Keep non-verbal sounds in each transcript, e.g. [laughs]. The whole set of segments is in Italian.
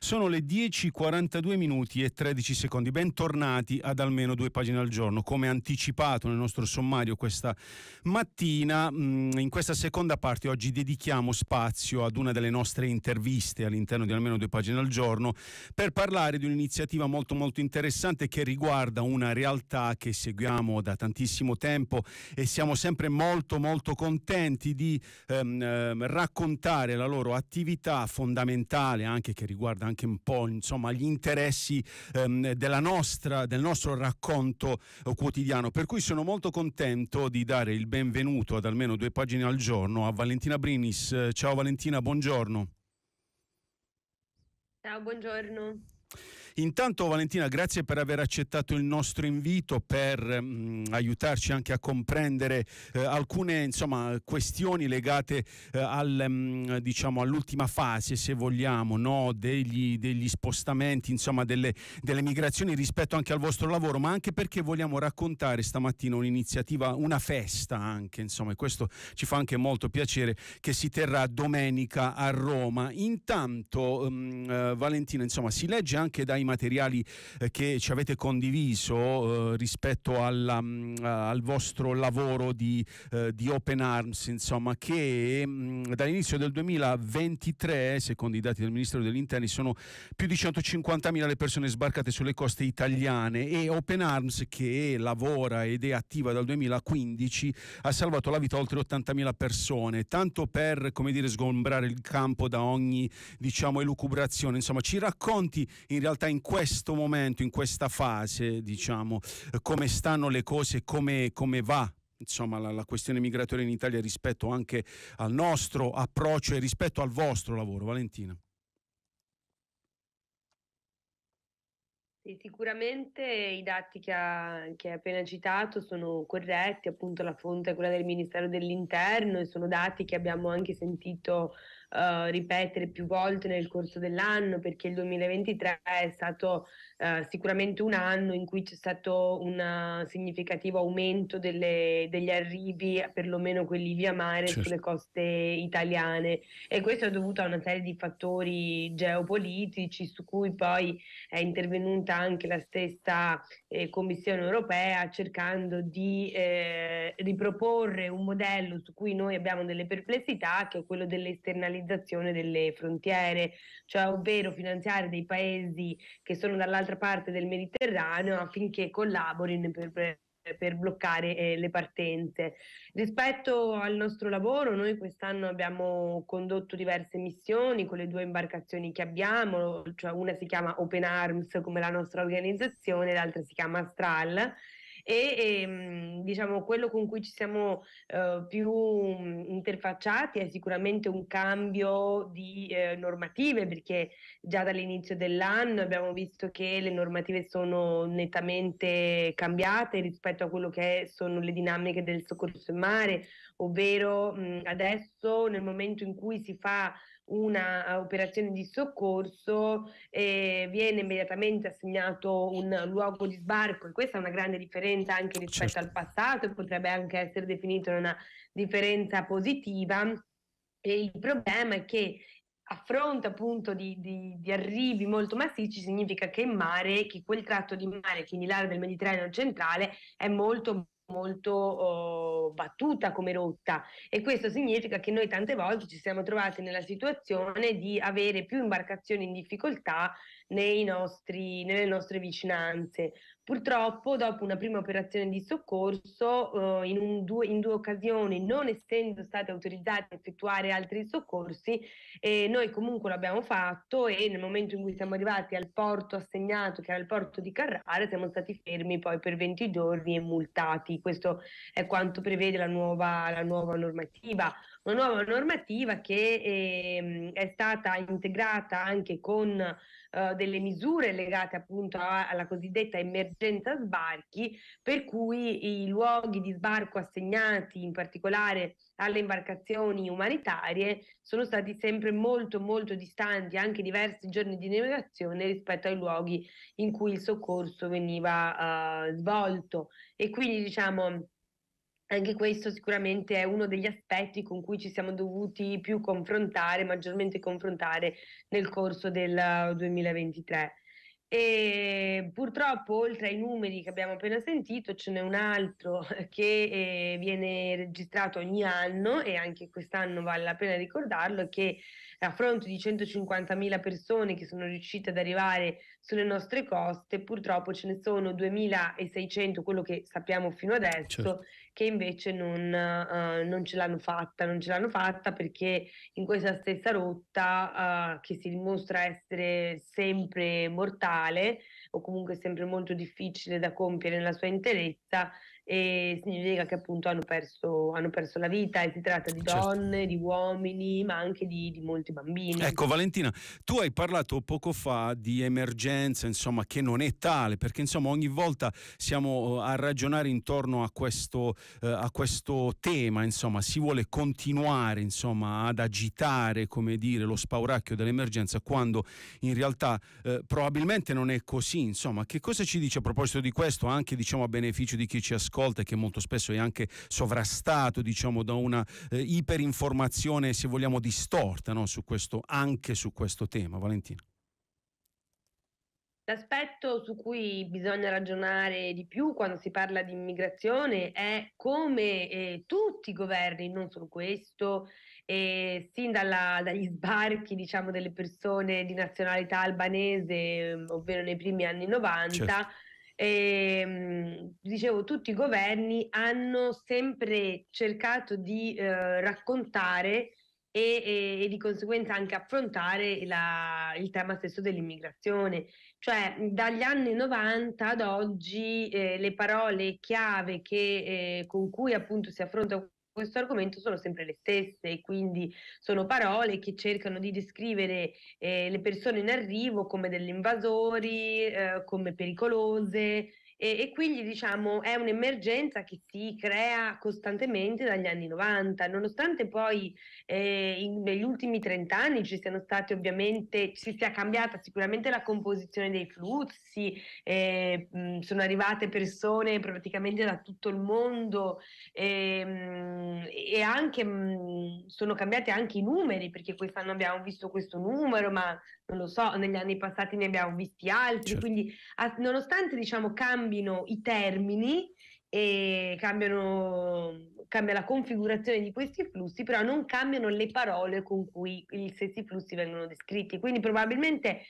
Sono le 10.42 minuti e 13 secondi, bentornati ad almeno due pagine al giorno. Come anticipato nel nostro sommario questa mattina, mm, in questa seconda parte oggi dedichiamo spazio ad una delle nostre interviste all'interno di almeno due pagine al giorno per parlare di un'iniziativa molto molto interessante che riguarda una realtà che seguiamo da tantissimo tempo e siamo sempre molto molto contenti di ehm, ehm raccontare la loro attività fondamentale anche che riguarda anche un po' insomma, gli interessi ehm, nostra, del nostro racconto eh, quotidiano. Per cui sono molto contento di dare il benvenuto ad almeno due pagine al giorno a Valentina Brinis. Ciao Valentina, buongiorno. Ciao, buongiorno. Intanto Valentina, grazie per aver accettato il nostro invito, per mh, mm, aiutarci anche a comprendere eh, alcune insomma, questioni legate eh, al, mh, mm, diciamo, all'ultima fase, se vogliamo, no? degli, degli, spostamenti, insomma, delle, delle, migrazioni rispetto anche al vostro lavoro, ma anche perché vogliamo raccontare stamattina un'iniziativa, una festa anche, insomma, e questo ci fa anche molto piacere, che si terrà domenica a Roma. Intanto, mh, mm, eh, Valentina, insomma, si legge anche dai materiali eh, che ci avete condiviso eh, rispetto alla, mm, eh, al vostro lavoro di, di Open Arms, insomma, che mm, dall'inizio del 2023, secondo i dati del Ministero degli Interni, sono più di 150.000 le persone sbarcate sulle coste italiane e Open Arms, che lavora ed è attiva dal 2015, ha salvato la vita a oltre 80.000 persone, tanto per come dire, sgombrare il campo da ogni diciamo, elucubrazione. Insomma, ci racconti in realtà in questo momento, in questa fase, diciamo, come stanno le cose, come, come va insomma, la, la, questione migratoria in Italia rispetto anche al nostro approccio e rispetto al vostro lavoro, Valentina? Sì, sicuramente i dati che, ha, che hai appena citato sono corretti, appunto la fonte è quella del Ministero dell'Interno e sono dati che abbiamo anche sentito eh, ripetere più volte nel corso dell'anno perché il 2023 è stato uh, sicuramente un anno in cui c'è stato un significativo aumento delle, degli arrivi, perlomeno quelli via mare, certo. sulle coste italiane e questo è dovuto a una serie di fattori geopolitici su cui poi è intervenuta anche la stessa eh, Commissione europea cercando di eh, riproporre un modello su cui noi abbiamo delle perplessità che è quello dell'esternalizzazione esternalizzazione delle frontiere, cioè ovvero finanziare dei paesi che sono dall'altra parte del Mediterraneo affinché collaborino per, per per bloccare eh, le partenze. Rispetto al nostro lavoro, noi quest'anno abbiamo condotto diverse missioni con le due imbarcazioni che abbiamo, cioè una si chiama Open Arms come la nostra organizzazione, l'altra si chiama Astral e, e ehm, diciamo quello con cui ci siamo eh, più mm, interfacciati è sicuramente un cambio di eh, normative perché già dall'inizio dell'anno abbiamo visto che le normative sono nettamente cambiate rispetto a quello che sono le dinamiche del soccorso in mare ovvero mh, adesso nel momento in cui si fa una eh, operazione di soccorso eh, viene immediatamente assegnato un luogo di sbarco e questa è una grande differenza anche rispetto certo. al passato e potrebbe anche essere definita una differenza positiva. E il problema è che a fronte appunto di, di, di, arrivi molto massicci significa che in mare, che quel tratto di mare, quindi l'area del Mediterraneo centrale, è molto molto uh, battuta come rotta e questo significa che noi tante volte ci siamo trovati nella situazione di avere più imbarcazioni in difficoltà nei nostri, nelle nostre vicinanze. Purtroppo, dopo una prima operazione di soccorso, eh, in, due, in, due, occasioni, non essendo state autorizzate a effettuare altri soccorsi, eh, noi comunque l'abbiamo fatto e nel momento in cui siamo arrivati al porto assegnato, che era il porto di Carrara, siamo stati fermi poi per 20 giorni e multati. Questo è quanto prevede la nuova, la nuova normativa una nuova normativa che ehm, è stata integrata anche con eh, delle misure legate appunto alla cosiddetta emergenza sbarchi, per cui i luoghi di sbarco assegnati in particolare alle imbarcazioni umanitarie sono stati sempre molto molto distanti, anche diversi giorni di navigazione rispetto ai luoghi in cui il soccorso veniva eh, svolto e quindi diciamo anche questo sicuramente è uno degli aspetti con cui ci siamo dovuti più confrontare, maggiormente confrontare nel corso del 2023. E purtroppo, oltre ai numeri che abbiamo appena sentito, ce n'è un altro [laughs] che eh, viene registrato ogni anno e anche quest'anno vale la pena ricordarlo, che a fronte di 150.000 persone che sono riuscite ad arrivare sulle nostre coste, purtroppo ce ne sono 2.600, quello che sappiamo fino adesso, certo che invece non, uh, non, ce l'hanno fatta, non ce l'hanno fatta perché in questa stessa rotta uh, che si dimostra essere sempre mortale o comunque sempre molto difficile da compiere nella sua interezza, e significa che appunto hanno perso, hanno perso, la vita e si tratta di certo. donne, certo. di uomini, ma anche di, di, molti bambini. Ecco Valentina, tu hai parlato poco fa di emergenza, insomma, che non è tale, perché insomma ogni volta siamo eh, a ragionare intorno a questo, eh, a questo tema, insomma, si vuole continuare insomma, ad agitare, come dire, lo spauracchio dell'emergenza quando in realtà eh, probabilmente non è così, insomma, che cosa ci dice a proposito di questo, anche diciamo a beneficio di chi ci ascolta? ascolta e che molto spesso è anche sovrastato diciamo, da una eh, iperinformazione, se vogliamo, distorta no? su questo, anche su questo tema. Valentina. L'aspetto su cui bisogna ragionare di più quando si parla di immigrazione è come eh, tutti i governi, non solo questo, eh, sin dalla, dagli sbarchi diciamo, delle persone di nazionalità albanese, ovvero nei primi anni 90, certo e, ehm, dicevo, tutti i governi hanno sempre cercato di eh, raccontare e, e, e, di conseguenza anche affrontare la, il tema stesso dell'immigrazione. Cioè, dagli anni 90 ad oggi eh, le parole chiave che, eh, con cui appunto si affronta questo argomento sono sempre le stesse, quindi sono parole che cercano di descrivere eh, le persone in arrivo come degli invasori, eh, come pericolose, e, e, quindi diciamo è un'emergenza che si crea costantemente dagli anni 90, nonostante poi eh, in, negli ultimi 30 anni ci siano stati ovviamente, si sia cambiata sicuramente la composizione dei flussi, eh, mh, sono arrivate persone praticamente da tutto il mondo eh, mh, e anche mh, sono cambiati anche i numeri, perché quest'anno abbiamo visto questo numero, ma non lo so, negli anni passati ne abbiamo visti altri, certo. quindi a, nonostante diciamo cambi cambino i termini e cambiano, cambia la configurazione di questi flussi, però non cambiano le parole con cui gli stessi flussi vengono descritti. Quindi probabilmente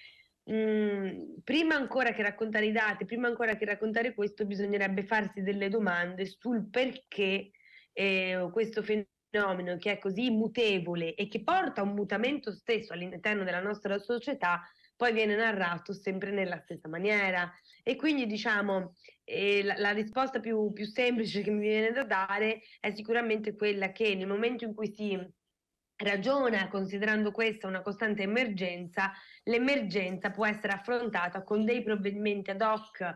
mh, mm, prima ancora che raccontare i dati, prima ancora che raccontare questo, bisognerebbe farsi delle domande sul perché eh, questo fenomeno che è così mutevole e che porta a un mutamento stesso all'interno della nostra società poi viene narrato sempre nella stessa maniera. E quindi diciamo eh, la, la, risposta più, più semplice che mi viene da dare è sicuramente quella che nel momento in cui si ragiona considerando questa una costante emergenza, l'emergenza può essere affrontata con dei provvedimenti ad hoc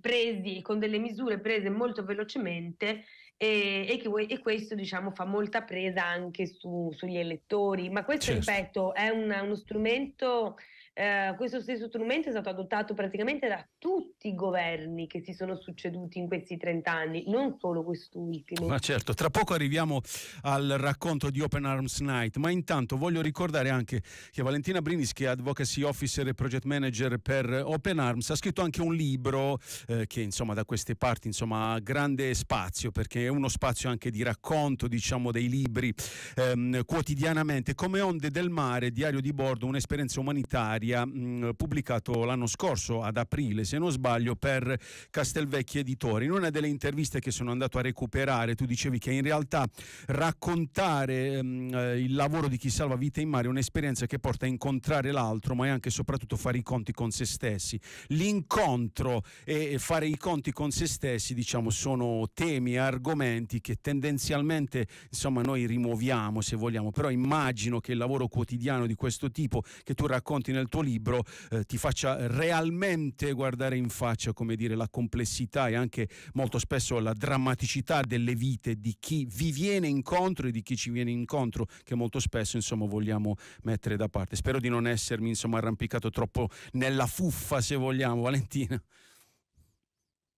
presi, con delle misure prese molto velocemente e, e, che, e questo diciamo fa molta presa anche su, sugli elettori, ma questo certo. ripeto è una, uno strumento eh, questo stesso strumento è stato adottato praticamente da tutti i governi che si sono succeduti in questi 30 anni, non solo quest'ultimo. Ma certo, tra poco arriviamo al racconto di Open Arms Night, ma intanto voglio ricordare anche che Valentina Brinis, che è Advocacy Officer e Project Manager per Open Arms, ha scritto anche un libro eh, che insomma da queste parti insomma, ha grande spazio perché è uno spazio anche di racconto diciamo dei libri ehm, quotidianamente come Onde del Mare, Diario di Bordo, un'esperienza umanitaria finanziaria mh, mm, pubblicato l'anno scorso ad aprile, se non sbaglio, per Castelvecchi Editori. In una delle interviste che sono andato a recuperare, tu dicevi che in realtà raccontare mh, mm, eh, il lavoro di chi salva vite in mare è un'esperienza che porta a incontrare l'altro, ma è anche e soprattutto fare i conti con se stessi. L'incontro e fare i conti con se stessi, diciamo, sono temi e argomenti che tendenzialmente, insomma, noi rimuoviamo se vogliamo, però immagino che il lavoro quotidiano di questo tipo che tu racconti nel tuo libro eh, ti faccia realmente guardare in faccia come dire, la complessità e anche molto spesso la drammaticità delle vite di chi vi viene incontro e di chi ci viene incontro, che molto spesso insomma, vogliamo mettere da parte. Spero di non essermi insomma, arrampicato troppo nella fuffa, se vogliamo, Valentina.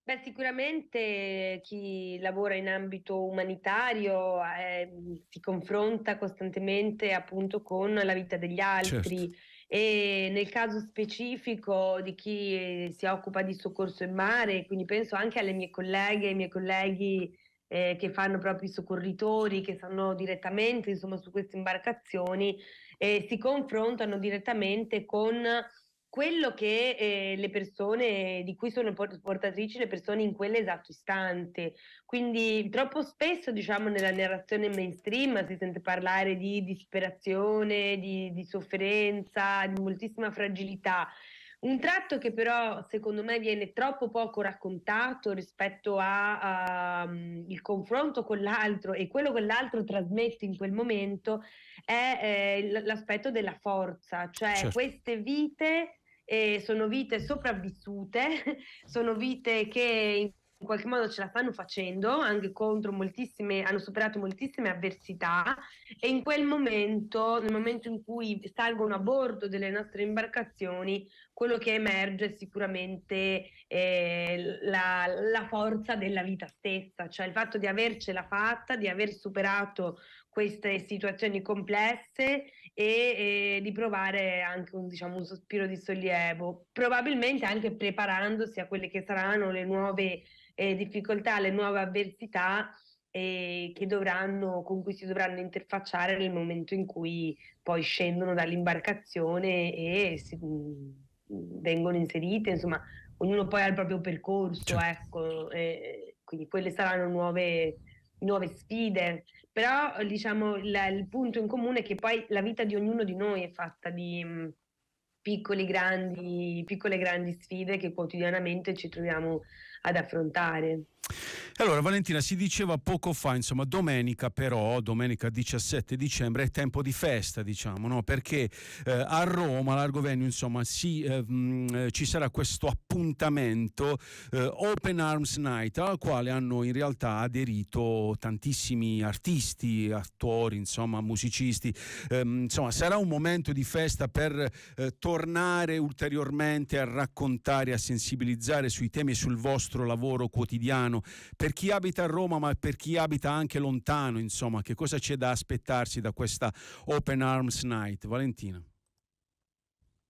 Beh, sicuramente chi lavora in ambito umanitario eh, si confronta costantemente appunto con la vita degli altri. Certo e nel caso specifico di chi si occupa di soccorso in mare, quindi penso anche alle mie colleghe e ai miei colleghi eh, che fanno proprio i soccorritori, che sono direttamente insomma, su queste imbarcazioni e si confrontano direttamente con quello che eh, le persone di cui sono portatrici le persone in quell'esatto istante. Quindi troppo spesso, diciamo, nella narrazione mainstream si sente parlare di disperazione, di, di sofferenza, di moltissima fragilità. Un tratto che però secondo me viene troppo poco raccontato rispetto al mm, um, confronto con l'altro e quello che l'altro trasmette in quel momento è eh, l'aspetto della forza, cioè certo. queste vite eh, sono vite sopravvissute, [laughs] sono vite che in qualche modo ce la stanno facendo, anche contro moltissime, hanno superato moltissime avversità e in quel momento, nel momento in cui salgono a bordo delle nostre imbarcazioni, quello che emerge è sicuramente eh, la, la forza della vita stessa, cioè il fatto di avercela fatta, di aver superato queste situazioni complesse e, e di provare anche un, diciamo, un sospiro di sollievo, probabilmente anche preparandosi a quelle che saranno le nuove eh, difficoltà, le nuove avversità eh, dovranno, con cui si dovranno interfacciare nel momento in cui poi scendono dall'imbarcazione e si, mm, vengono inserite, insomma, ognuno poi ha il proprio percorso, certo. ecco, eh, quindi quelle saranno nuove nuove sfide, però diciamo la, il punto in comune è che poi la vita di ognuno di noi è fatta di mh, mm, piccoli, grandi, piccole grandi sfide che quotidianamente ci troviamo ad affrontare. Allora Valentina si diceva poco fa, insomma domenica però, domenica 17 dicembre è tempo di festa diciamo, no? perché eh, a Roma, largo Venue, insomma si, eh, mh, mm, eh, ci sarà questo appuntamento eh, Open Arms Night al quale hanno in realtà aderito tantissimi artisti, attori, insomma musicisti, ehm, insomma sarà un momento di festa per eh, tornare ulteriormente a raccontare, a sensibilizzare sui temi e sul vostro vostro lavoro quotidiano, per chi abita a Roma ma per chi abita anche lontano, insomma, che cosa c'è da aspettarsi da questa Open Arms Night? Valentina.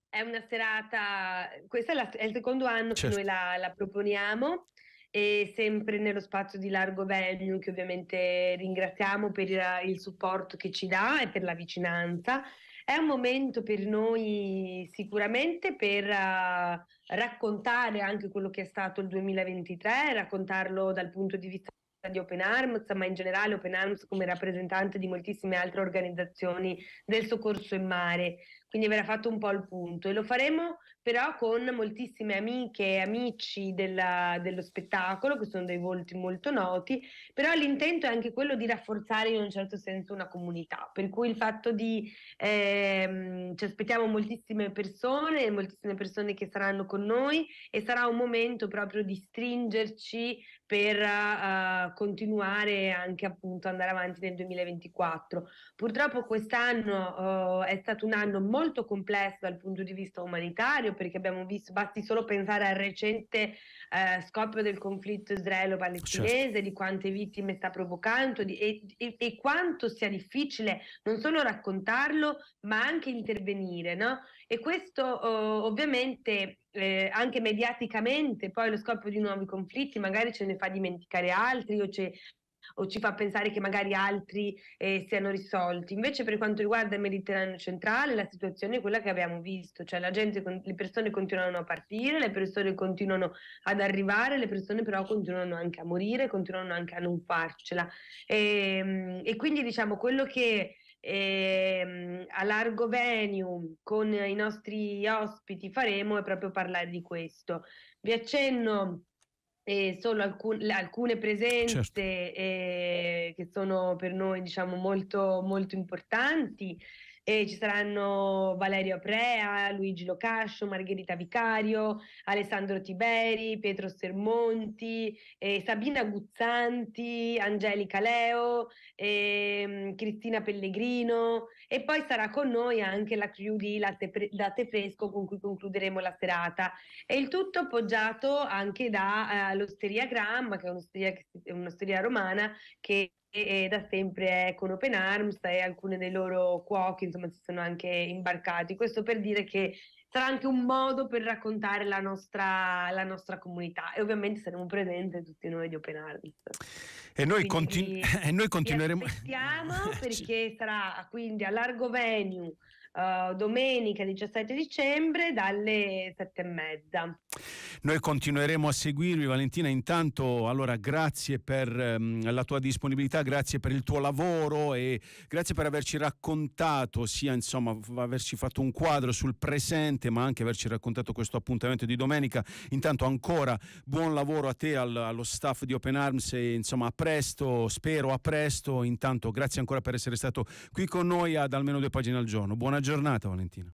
È una serata, questo è, la, è il secondo anno certo. che noi la, la proponiamo e sempre nello spazio di Largo Venue che ovviamente ringraziamo per il supporto che ci dà e per la vicinanza è un momento per noi sicuramente per uh, raccontare anche quello che è stato il 2023, raccontarlo dal punto di vista di Open Arms, ma in generale Open Arms come rappresentante di moltissime altre organizzazioni del soccorso in mare quindi verrà fatto un po' il punto e lo faremo però con moltissime amiche e amici della, dello spettacolo che sono dei volti molto noti però l'intento è anche quello di rafforzare in un certo senso una comunità per cui il fatto di ehm, ci aspettiamo moltissime persone moltissime persone che saranno con noi e sarà un momento proprio di stringerci per uh, continuare anche appunto andare avanti nel 2024 purtroppo quest'anno uh, è stato un anno molto molto complesso dal punto di vista umanitario, perché abbiamo visto, basti solo pensare al recente eh, scoppio del conflitto israelo-palestinese, certo. di quante vittime sta provocando di, e, e, e, quanto sia difficile non solo raccontarlo, ma anche intervenire. No? E questo oh, ovviamente eh, anche mediaticamente poi lo scoppio di nuovi conflitti magari ce ne fa dimenticare altri o ce, o ci fa pensare che magari altri eh, siano risolti. Invece per quanto riguarda il Mediterraneo centrale la situazione è quella che abbiamo visto, cioè gente, le persone continuano a partire, le persone continuano ad arrivare, le persone però continuano anche a morire, continuano anche a non farcela. E, ehm, e quindi diciamo quello che eh, a largo venue con i nostri ospiti faremo è proprio parlare di questo. Vi accenno eh, solo alcun, alcune certo. presenze certo. eh, che sono per noi diciamo, molto, molto importanti. E ci saranno Valerio Aprea, Luigi Locascio, Margherita Vicario, Alessandro Tiberi, Pietro Sermonti, eh, Sabina Guzzanti, Angelica Leo, eh, Cristina Pellegrino e poi sarà con noi anche la crew di latte, pre- latte fresco con cui concluderemo la serata. E il tutto appoggiato anche dall'Osteria eh, Gramma, che è un'osteria, un'osteria romana che e da sempre è con Open Arms e alcuni dei loro cuochi insomma si sono anche imbarcati questo per dire che sarà anche un modo per raccontare la nostra, la nostra comunità e ovviamente saremo presenti tutti noi di Open Arms e noi, continu- [laughs] e noi continueremo Ci aspettiamo [laughs] perché sarà quindi a largo venue eh, domenica 17 dicembre dalle 7 e mezza. Noi continueremo a seguirvi Valentina, intanto allora grazie per um, la tua disponibilità, grazie per il tuo lavoro e grazie per averci raccontato, sia insomma averci fatto un quadro sul presente ma anche averci raccontato questo appuntamento di domenica. Intanto ancora buon lavoro a te, al, allo staff di Open Arms e insomma a presto, spero a presto, intanto grazie ancora per essere stato qui con noi ad almeno due pagine al giorno. Buona giornata Valentina.